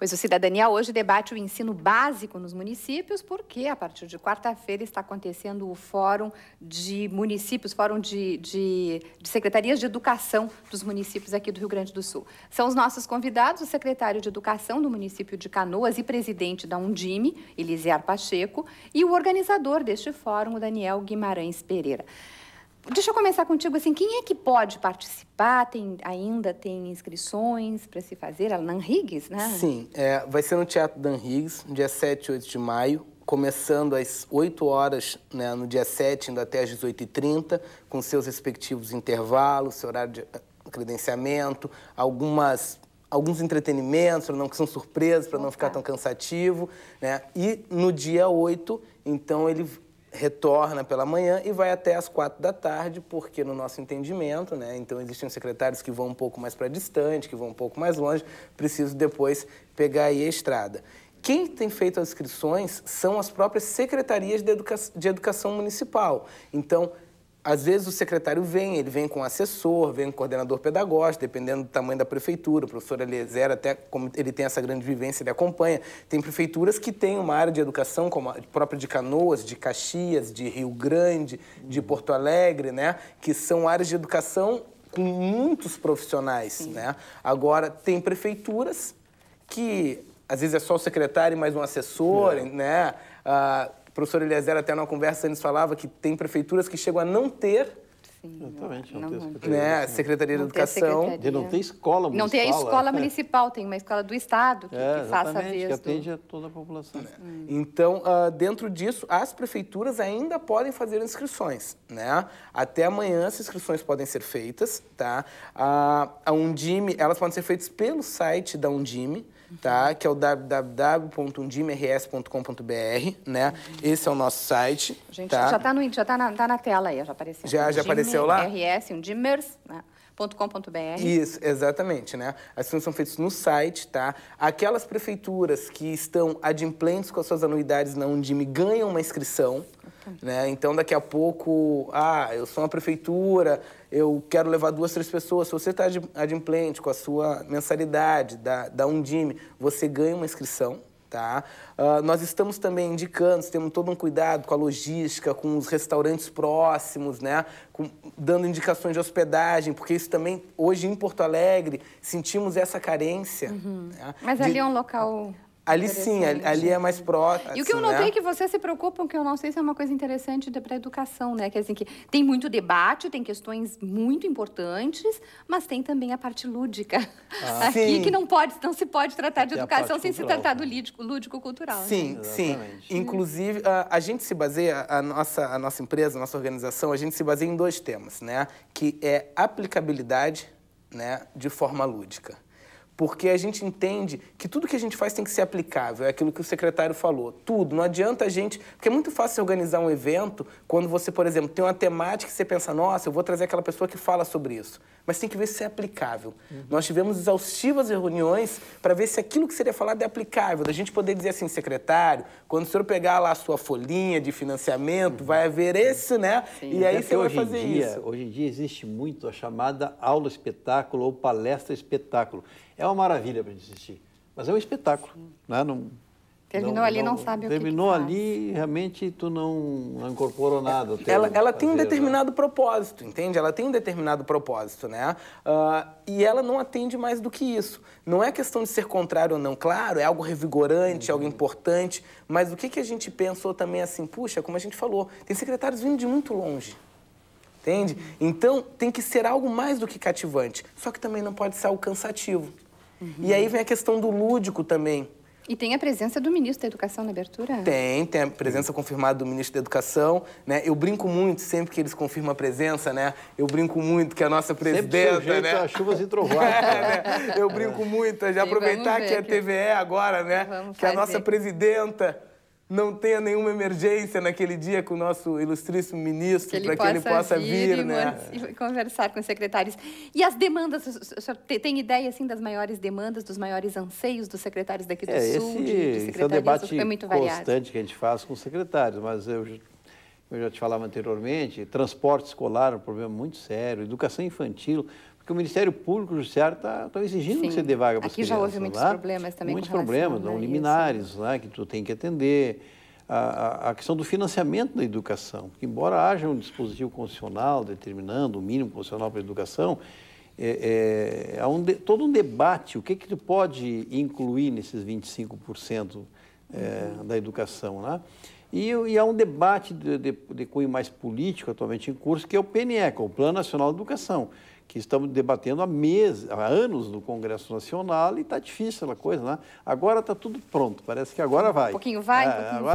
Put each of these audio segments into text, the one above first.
pois o Cidadania hoje debate o ensino básico nos municípios, porque a partir de quarta-feira está acontecendo o Fórum de Municípios, Fórum de, de, de, Secretarias de Educação dos municípios aqui do Rio Grande do Sul. São os nossos convidados o secretário de Educação do município de Canoas e presidente da Undime, Elisiar Pacheco, e o organizador deste fórum, o Daniel Guimarães Pereira. Deixa eu começar contigo assim, quem é que pode participar? Tem ainda tem inscrições para se fazer? A Nan Higgs, né? Sim, é, vai ser no Teatro Dan Higgs, dia 7 e 8 de maio, começando às 8 horas né, no dia 7, indo até às 18h30, com seus respectivos intervalos, seu horário de eh, credenciamento, algumas alguns entretenimentos, para não que são surpresas, para não ficar tão cansativo, né? E no dia 8, então ele retorna pela manhã e vai até as quatro da tarde, porque no nosso entendimento, né? Então existem secretários que vão um pouco mais para distante, que vão um pouco mais longe, preciso depois pegar aí a estrada. Quem tem feito as inscrições são as próprias secretarias de, educa de educação municipal. Então, às vezes o secretário vem, ele vem com assessor, vem com coordenador pedagógico, dependendo do tamanho da prefeitura. O professor Eliezer, até como ele tem essa grande vivência, ele acompanha. Tem prefeituras que têm uma área de educação, como a própria de Canoas, de Caxias, de Rio Grande, de uhum. Porto Alegre, né? Que são áreas de educação com muitos profissionais, Sim. né? Agora, tem prefeituras que, às vezes, é só o secretário e mais um assessor, é. né? Ah, o professor Eliezer, até numa conversa, nos falava que tem prefeituras que chegam a não ter Sim, Exatamente. Não, não, não, não né? A Secretaria de Educação. Secretaria. De não ter escola municipal. Não tem a escola é. municipal, tem uma escola do Estado que, é, que faça a vez. que atende do... a toda a população. Né? Hum. Então, uh, dentro disso, as prefeituras ainda podem fazer inscrições, né? Até amanhã as inscrições podem ser feitas, tá? Uh, a Undime, elas podem ser feitas pelo site da Undime, tá? Uhum. Que é o www.undimers.com.br, né? Uhum. Esse é o nosso site. Gente, tá? já está já tá, na, tá na tela aí, já apareceu. Já, já apareceu aconteceu lá? RS, um né? .com.br. Isso, exatamente, né? As fundos são feitas no site, tá? Aquelas prefeituras que estão adimplentes com as suas anuidades na Undime ganham uma inscrição, né? Então, daqui a pouco, ah, eu sou uma prefeitura, eu quero levar duas, três pessoas. Se você está adimplente com a sua mensalidade da, da Undime, você ganha uma inscrição, Tá? Uh, nós estamos também indicando, temos todo um cuidado com a logística, com os restaurantes próximos, né? Com, dando indicações de hospedagem, porque isso também, hoje em Porto Alegre, sentimos essa carência. Uhum. Né? Mas de... ali é um local Ali sim, ali, é mais próximo. E o que eu assim, notei né? É que vocês se preocupam, que eu não sei se é uma coisa interessante para a educação, né? Que assim, que tem muito debate, tem questões muito importantes, mas tem também a parte lúdica. Ah, aqui sim. que não pode, não se pode tratar de é educação sem cultural, se tratar do né? lúdico, lúdico cultural. Sim, né? sim. Inclusive, a, a, gente se baseia, a nossa, a nossa empresa, a nossa organização, a gente se baseia em dois temas, né? Que é aplicabilidade né, de forma lúdica porque a gente entende que tudo que a gente faz tem que ser aplicável, é aquilo que o secretário falou. Tudo, não adianta a gente, porque é muito fácil organizar um evento quando você, por exemplo, tem uma temática e você pensa, nossa, eu vou trazer aquela pessoa que fala sobre isso. Mas tem que ver se é aplicável. Uhum. Nós tivemos exaustivas reuniões para ver se aquilo que seria falado é aplicável, da gente poder dizer assim, secretário, quando o senhor pegar lá a sua folhinha de financiamento, uhum. vai haver esse, né? Sim. E aí é você vai fazer dia, isso. Hoje em dia existe muito a chamada aula espetáculo ou palestra espetáculo é uma maravilha para assistir. Mas é um espetáculo. Né? Não, terminou não, ali, não, não sabe o que Terminou ali, realmente tu não, incorporou é, nada. Ela, ela tem um determinado né? propósito, entende? Ela tem um determinado propósito, né? Uh, e ela não atende mais do que isso. Não é questão de ser contrário ou não, claro, é algo revigorante, uhum. algo importante, mas o que, que a gente pensou também assim, puxa, como a gente falou, tem secretários vindo de muito longe entende? Então tem que ser algo mais do que cativante, só que também não pode ser algo cansativo. Uhum. E aí vem a questão do lúdico também. E tem a presença do ministro da Educação na abertura? Tem, tem a presença confirmada do ministro da Educação. Né? Eu brinco muito, sempre que eles confirmam a presença, né? Eu brinco muito que a nossa presidenta. Sempre né? sujeito é, né? a chuvas e trovoadas. é, né? Eu brinco muito, já aproveitar que é a TVE agora, né? Vamos que fazer. É a nossa presidenta não tenha nenhuma emergência naquele dia com o nosso ilustríssimo ministro, para que ele possa vir, vir né? conversar com os secretários. E as demandas, o senhor tem ideia assim, das maiores demandas, dos maiores anseios dos secretários daqui do é, Sul? Esse, de, de esse é um é debate é muito constante que a gente faz com os secretários, mas eu, eu já te falava anteriormente, transporte escolar é um problema muito sério, educação infantil, porque o Ministério Público Judiciário está tá exigindo Sim. que você dê vaga para Aqui já houve muitos lá. problemas também Muitos problemas, não, liminares, né, que tu tem que atender. A, a, questão do financiamento da educação, porque embora haja um dispositivo constitucional determinando o mínimo constitucional para a educação, é, é, há um de, todo um debate, o que que tu pode incluir nesses 25% é, uhum. da educação, né? E, e, há um debate de, de, de cunho mais político atualmente em curso, que é o PNE, que é o Plano Nacional de Educação, que estamos debatendo há, meses, há anos no Congresso Nacional e está difícil aquela coisa, né? Agora está tudo pronto, parece que agora vai. Um pouquinho vai, é, um pouquinho... Agora...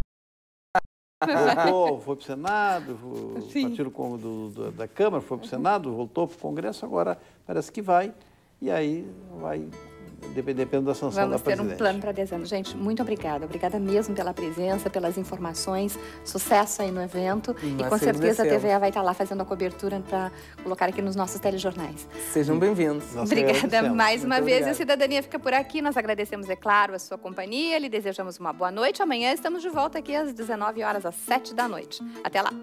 Voltou, foi para o Senado, partiu do, do, da Câmara, foi para o Senado, voltou para o Congresso, agora parece que vai, e aí vai dependendo da sanção Vamos da presidente. Vamos ter um plano para 10 anos. Gente, muito obrigada. Obrigada mesmo pela presença, pelas informações. Sucesso aí no evento. e com certeza a TVA vai estar tá lá fazendo a cobertura para colocar aqui nos nossos telejornais. Sejam bem-vindos. Obrigada mais uma muito vez. Obrigado. A Cidadania fica por aqui. Nós agradecemos, é claro, a sua companhia. Lhe desejamos uma boa noite. Amanhã estamos de volta aqui às 19 horas, às 7 da noite. Até lá.